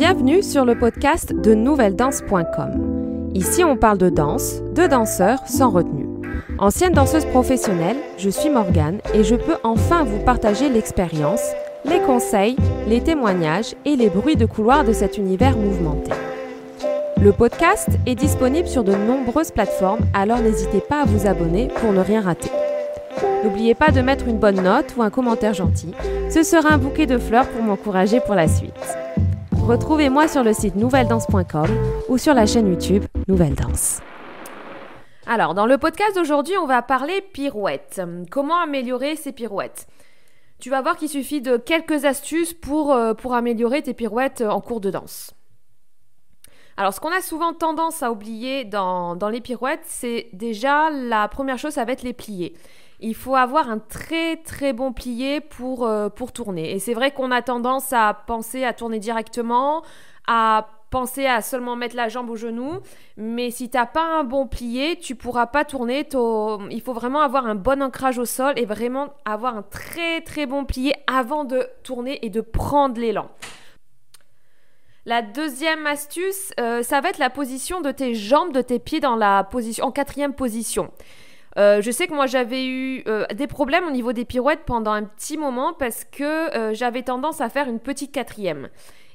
Bienvenue sur le podcast de nouvelledanse.com. Ici, on parle de danse, de danseurs sans retenue. Ancienne danseuse professionnelle, je suis Morgane et je peux enfin vous partager l'expérience, les conseils, les témoignages et les bruits de couloir de cet univers mouvementé. Le podcast est disponible sur de nombreuses plateformes, alors n'hésitez pas à vous abonner pour ne rien rater. N'oubliez pas de mettre une bonne note ou un commentaire gentil. Ce sera un bouquet de fleurs pour m'encourager pour la suite. Retrouvez-moi sur le site nouvelledanse.com ou sur la chaîne YouTube Nouvelle Danse. Alors, dans le podcast d'aujourd'hui, on va parler pirouettes. Comment améliorer ses pirouettes Tu vas voir qu'il suffit de quelques astuces pour, euh, pour améliorer tes pirouettes euh, en cours de danse. Alors, ce qu'on a souvent tendance à oublier dans, dans les pirouettes, c'est déjà la première chose, ça va être les pliés il faut avoir un très très bon plié pour, euh, pour tourner. Et c'est vrai qu'on a tendance à penser à tourner directement, à penser à seulement mettre la jambe au genou, mais si t'as pas un bon plié, tu pourras pas tourner. Il faut vraiment avoir un bon ancrage au sol et vraiment avoir un très très bon plié avant de tourner et de prendre l'élan. La deuxième astuce, euh, ça va être la position de tes jambes, de tes pieds dans la position en quatrième position. Euh, je sais que moi j'avais eu euh, des problèmes au niveau des pirouettes pendant un petit moment parce que euh, j'avais tendance à faire une petite quatrième.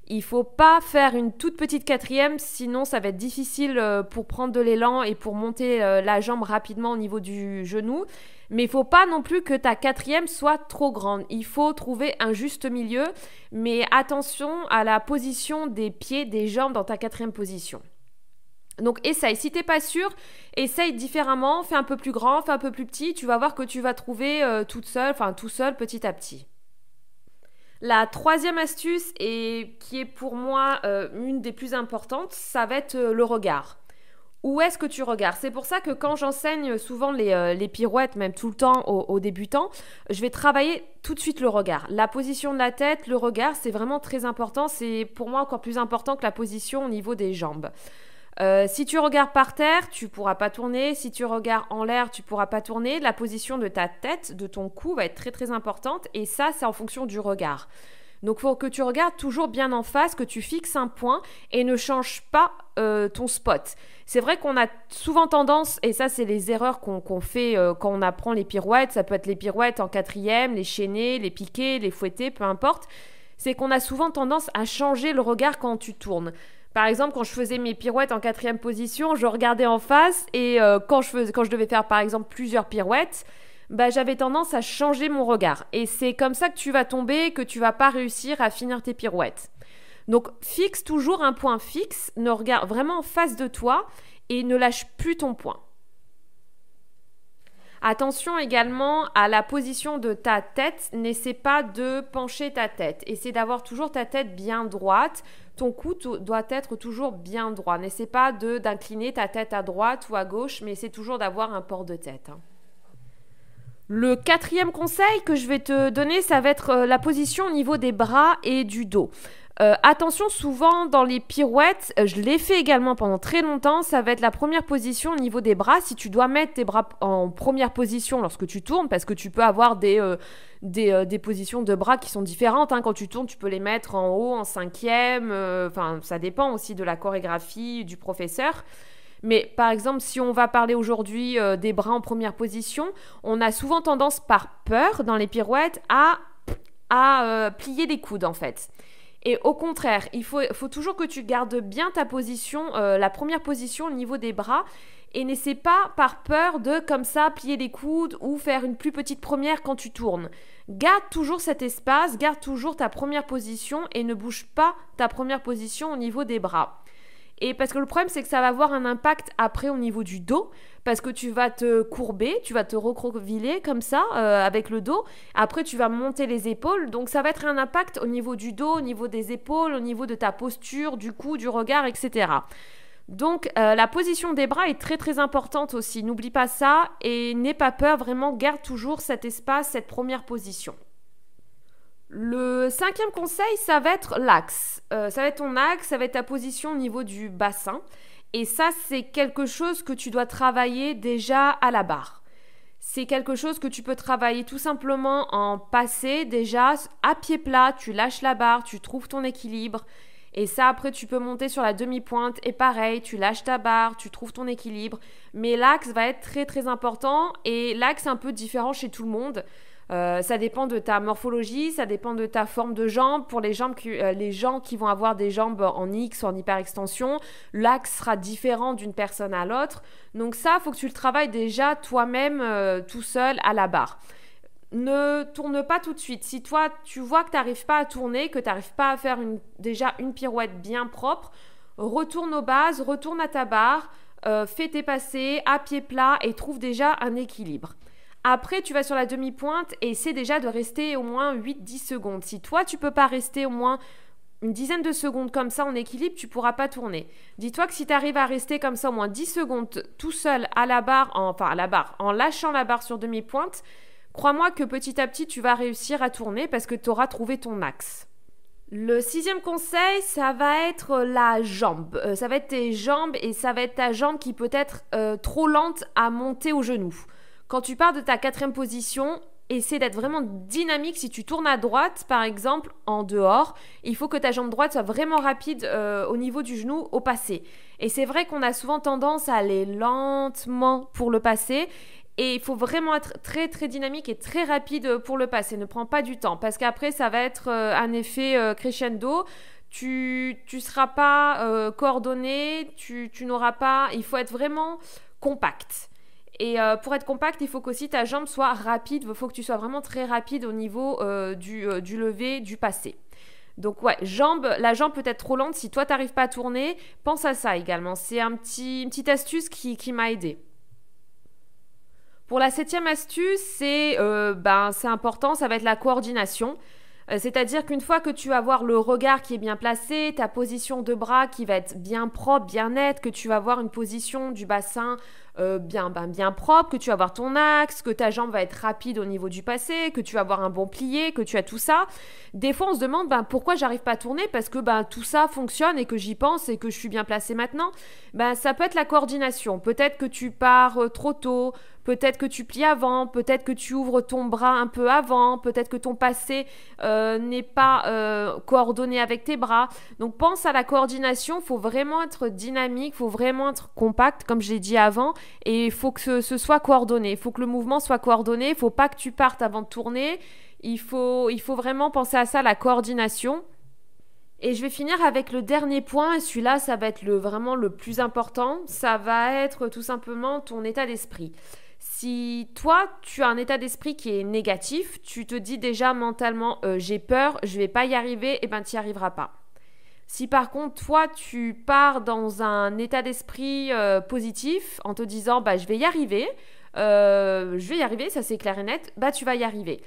Il faut pas faire une toute petite quatrième, sinon ça va être difficile pour prendre de l'élan et pour monter la jambe rapidement au niveau du genou. Mais il faut pas non plus que ta quatrième soit trop grande. Il faut trouver un juste milieu, mais attention à la position des pieds, des jambes dans ta quatrième position. Donc essaye, si t'es pas sûr, essaye différemment, fais un peu plus grand, fais un peu plus petit, tu vas voir que tu vas trouver euh, toute seule, enfin tout seul petit à petit. La troisième astuce, et qui est pour moi euh, une des plus importantes, ça va être euh, le regard. Où est-ce que tu regardes C'est pour ça que quand j'enseigne souvent les, pirouettes, même tout le temps aux, débutants, je vais travailler tout de suite le regard. La position de la tête, le regard, c'est vraiment très important. C'est pour moi encore plus important que la position au niveau des jambes. Euh, si tu regardes par terre, tu pourras pas tourner. Si tu regardes en l'air, tu pourras pas tourner. La position de ta tête, de ton cou, va être très très importante. Et ça, c'est en fonction du regard. Donc, faut que tu regardes toujours bien en face, que tu fixes un point et ne change pas euh, ton spot. C'est vrai qu'on a souvent tendance, et ça, c'est les erreurs qu'on fait euh, quand on apprend les pirouettes. Ça peut être les pirouettes en quatrième, les chaînées, les piquer, les fouetter, peu importe. C'est qu'on a souvent tendance à changer le regard quand tu tournes. Par exemple, quand je faisais mes pirouettes en quatrième position, je regardais en face et euh, quand, je faisais, quand je devais faire par exemple plusieurs pirouettes, bah, j'avais tendance à changer mon regard. Et c'est comme ça que tu vas tomber, que tu vas pas réussir à finir tes pirouettes. Donc fixe toujours un point fixe, ne regarde vraiment en face de toi et ne lâche plus ton point. Attention également à la position de ta tête. N'essaie pas de pencher ta tête. Essaie d'avoir toujours ta tête bien droite. Ton cou doit être toujours bien droit. N'essaie pas d'incliner ta tête à droite ou à gauche, mais essaie toujours d'avoir un port de tête. Hein. Le quatrième conseil que je vais te donner, ça va être euh, la position au niveau des bras et du dos. Euh, attention, souvent dans les pirouettes, euh, je l'ai fait également pendant très longtemps, ça va être la première position au niveau des bras. Si tu dois mettre tes bras en première position lorsque tu tournes, parce que tu peux avoir des, euh, positions de bras qui sont différentes. Hein. Quand tu tournes, tu peux les mettre en haut, en cinquième, enfin ça dépend aussi de la chorégraphie du professeur. Mais par exemple, si on va parler aujourd'hui des bras en première position, on a souvent tendance par peur dans les pirouettes à, à plier les coudes en fait. Et au contraire, il faut, toujours que tu gardes bien ta position, euh, la première position au niveau des bras. Et n'essaie pas par peur de comme ça plier les coudes ou faire une plus petite première quand tu tournes. Garde toujours cet espace, garde toujours ta première position et ne bouge pas ta première position au niveau des bras. Et parce que le problème, c'est que ça va avoir un impact après au niveau du dos, parce que tu vas te courber, tu vas te recroqueviller comme ça euh, avec le dos. Après, tu vas monter les épaules, donc ça va être un impact au niveau du dos, au niveau des épaules, au niveau de ta posture, du cou, du regard, etc. Donc euh, la position des bras est très très importante aussi, n'oublie pas ça et n'aie pas peur, vraiment garde toujours cet espace, cette première position. Le cinquième conseil, ça va être l'axe. Euh, ça va être ton axe, ça va être ta position au niveau du bassin. Et ça, c'est quelque chose que tu dois travailler déjà à la barre. C'est quelque chose que tu peux travailler tout simplement en passé, déjà à pied plat, tu lâches la barre, tu trouves ton équilibre. Et ça, après, tu peux monter sur la demi-pointe et pareil, tu lâches ta barre, tu trouves ton équilibre. Mais l'axe va être très très important et l'axe un peu différent chez tout le monde. Euh, ça dépend de ta morphologie, ça dépend de ta forme de jambe. Pour les, jambes euh, les gens qui vont avoir des jambes en X ou en hyperextension, l'axe sera différent d'une personne à l'autre. Donc ça, faut que tu le travailles déjà toi-même euh, tout seul à la barre. Ne tourne pas tout de suite. Si toi, tu vois que tu n'arrives pas à tourner, que tu n'arrives pas à faire déjà une pirouette bien propre, retourne aux bases, retourne à ta barre, fais tes passés à pied plat et trouve déjà un équilibre. Après, tu vas sur la demi-pointe et essaie déjà de rester au moins 8-10 secondes. Si toi, tu peux pas rester au moins une dizaine de secondes comme ça en équilibre, tu pourras pas tourner. Dis-toi que si tu arrives à rester comme ça au moins 10 secondes tout seul à la barre, en, enfin à la barre, en lâchant la barre sur demi-pointe, crois-moi que petit à petit, tu vas réussir à tourner parce que tu auras trouvé ton axe. Le sixième conseil, ça va être la jambe. Euh, ça va être tes jambes et ça va être ta jambe qui peut être euh, trop lente à monter au genou. Quand tu pars de ta quatrième position, essaie d'être vraiment dynamique. Si tu tournes à droite, par exemple, en dehors, il faut que ta jambe droite soit vraiment rapide euh, au niveau du genou au passé. Et c'est vrai qu'on a souvent tendance à aller lentement pour le passé. Et il faut vraiment être très très dynamique et très rapide pour le passer. Ne prends pas du temps parce qu'après ça va être euh, un effet euh, crescendo tu ne seras pas coordonné, tu, tu n'auras pas... Il faut être vraiment compact. Et euh, pour être compact, il faut qu'aussi ta jambe soit rapide. Il faut que tu sois vraiment très rapide au niveau euh, du, euh, du lever, du passé. Donc ouais, jambe, la jambe peut être trop lente. Si toi, tu n'arrives pas à tourner, pense à ça également. C'est un petit, une petite astuce qui, qui m'a aidé. Pour la septième astuce, c'est ben, important, ça va être la coordination. C'est-à-dire qu'une fois que tu vas avoir le regard qui est bien placé, ta position de bras qui va être bien propre, bien nette, que tu vas avoir une position du bassin euh, bien, ben, bien propre, que tu vas avoir ton axe, que ta jambe va être rapide au niveau du passé, que tu vas avoir un bon plié, que tu as tout ça. Des fois, on se demande ben, pourquoi j'arrive pas à tourner parce que ben, tout ça fonctionne et que j'y pense et que je suis bien placée maintenant. Ben, ça peut être la coordination. Peut-être que tu pars euh, trop tôt, peut-être que tu plies avant, peut-être que tu ouvres ton bras un peu avant, peut-être que ton passé euh, n'est pas coordonné avec tes bras. Donc pense à la coordination, Il faut vraiment être dynamique, faut vraiment être compact, comme je l'ai dit avant, et il faut que ce, soit coordonné. Il faut que le mouvement soit coordonné. Il faut pas que tu partes avant de tourner. Il faut, vraiment penser à ça, la coordination. Et je vais finir avec le dernier point, et celui-là, ça va être vraiment le plus important, ça va être tout simplement ton état d'esprit. Si toi, tu as un état d'esprit qui est négatif, tu te dis déjà mentalement euh, j'ai peur, je vais pas y arriver, et eh bien ben tu n'y arriveras pas. Si par contre, toi, tu pars dans un état d'esprit euh, positif en te disant bah, je vais y arriver, euh, je vais y arriver, ça c'est clair et net, bah, tu vas y arriver.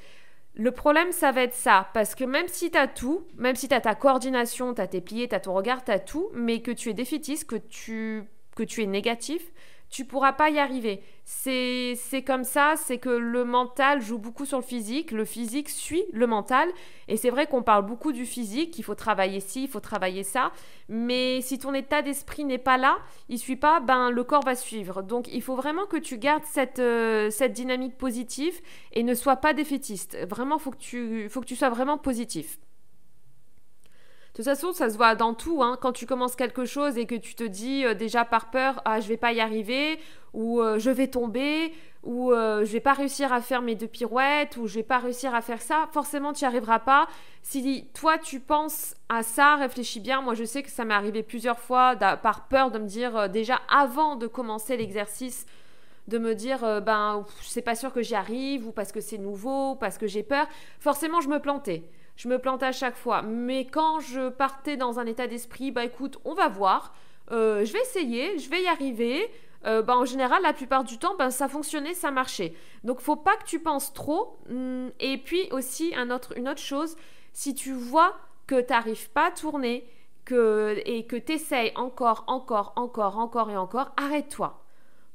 Le problème, ça va être ça, parce que même si tu as tout, même si tu as ta coordination, tu as tes pliés, tu as ton regard, tu as tout, mais que tu es défaitiste, que que tu es négatif, tu pourras pas y arriver. C'est comme ça, c'est que le mental joue beaucoup sur le physique, le physique suit le mental, et c'est vrai qu'on parle beaucoup du physique, il faut travailler ci, il faut travailler ça, mais si ton état d'esprit n'est pas là, il suit pas, ben le corps va suivre. Donc il faut vraiment que tu gardes cette, euh, dynamique positive et ne sois pas défaitiste. Vraiment, faut faut que tu sois vraiment positif. De toute façon, ça se voit dans tout. Hein. Quand tu commences quelque chose et que tu te dis euh, déjà par peur, ah, je vais pas y arriver, ou euh, je vais tomber, ou je euh, je vais pas réussir à faire mes deux pirouettes, ou je vais pas réussir à faire ça, forcément tu n'y arriveras pas. Si toi tu penses à ça, réfléchis bien. Moi je sais que ça m'est arrivé plusieurs fois par peur de me dire déjà avant de commencer l'exercice de me dire je ne ben, c'est pas sûr que j'y arrive ou parce que c'est nouveau ou parce que j'ai peur forcément je me plantais je me plante à chaque fois. Mais quand je partais dans un état d'esprit, bah écoute, on va voir, euh, je vais essayer, je vais y arriver. Euh, bah, en général, la plupart du temps, ben ça fonctionnait, ça marchait. Donc, faut pas que tu penses trop. Hum, et puis aussi, autre, une autre chose, si tu vois que tu n'arrives pas à tourner et que tu essayes encore, encore, encore, encore et encore, arrête-toi.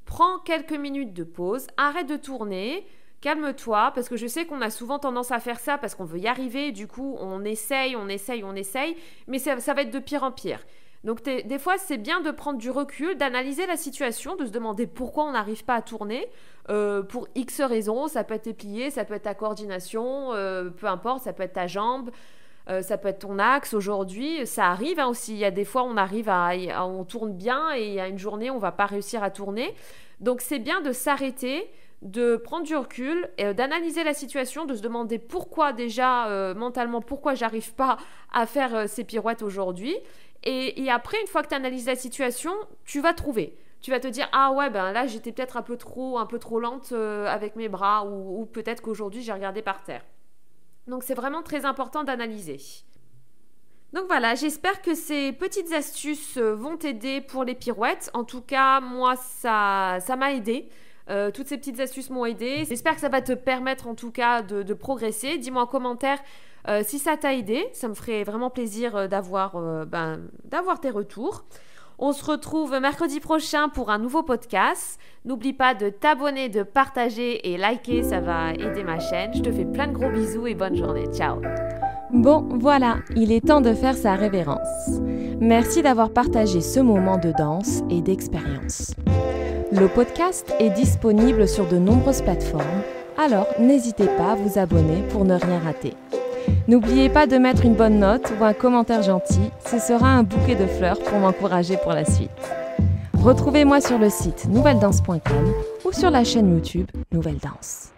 Prends quelques minutes de pause, arrête de tourner, calme-toi, parce que je sais qu'on a souvent tendance à faire ça parce qu'on veut y arriver, du coup on essaye, on essaye, on essaye, mais ça, va être de pire en pire. Donc des fois, c'est bien de prendre du recul, d'analyser la situation, de se demander pourquoi on n'arrive pas à tourner. Euh, pour X raisons, ça peut être tes pliés, ça peut être ta coordination, euh, peu importe, ça peut être ta jambe, euh, ça peut être ton axe. Aujourd'hui, ça arrive hein, aussi. Il y a des fois, on arrive à, à, on tourne bien et il y a une journée, on va pas réussir à tourner. Donc c'est bien de s'arrêter, de prendre du recul, et euh, d'analyser la situation, de se demander pourquoi déjà euh, mentalement, pourquoi j'arrive pas à faire euh, ces pirouettes aujourd'hui. Et, après, une fois que tu analyses la situation, tu vas trouver. Tu vas te dire ah ouais ben là j'étais peut-être un peu trop un peu trop lente avec mes bras ou, peut-être qu'aujourd'hui j'ai regardé par terre. Donc c'est vraiment très important d'analyser. Donc voilà, j'espère que ces petites astuces vont t'aider pour les pirouettes. En tout cas, moi, ça, ça m'a aidé. Euh, toutes ces petites astuces m'ont aidé. J'espère que ça va te permettre en tout cas de, progresser. Dis-moi en commentaire euh, si ça t'a aidé. Ça me ferait vraiment plaisir euh, ben, d'avoir tes retours. On se retrouve mercredi prochain pour un nouveau podcast. N'oublie pas de t'abonner, de partager et liker, ça va aider ma chaîne. Je te fais plein de gros bisous et bonne journée. Ciao Bon, voilà, il est temps de faire sa révérence. Merci d'avoir partagé ce moment de danse et d'expérience. Le podcast est disponible sur de nombreuses plateformes, alors n'hésitez pas à vous abonner pour ne rien rater. N'oubliez pas de mettre une bonne note ou un commentaire gentil, ce sera un bouquet de fleurs pour m'encourager pour la suite. Retrouvez-moi sur le site nouvelledance.com ou sur la chaîne YouTube Nouvelle Danse.